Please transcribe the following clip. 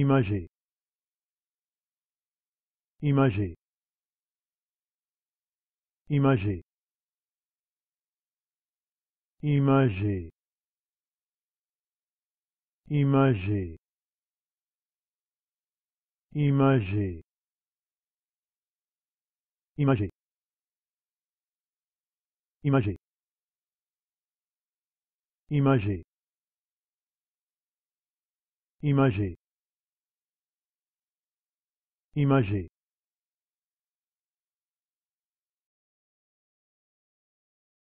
Imager Imager Imager Imager Imager Imager Imager Imager Imager. imager imagée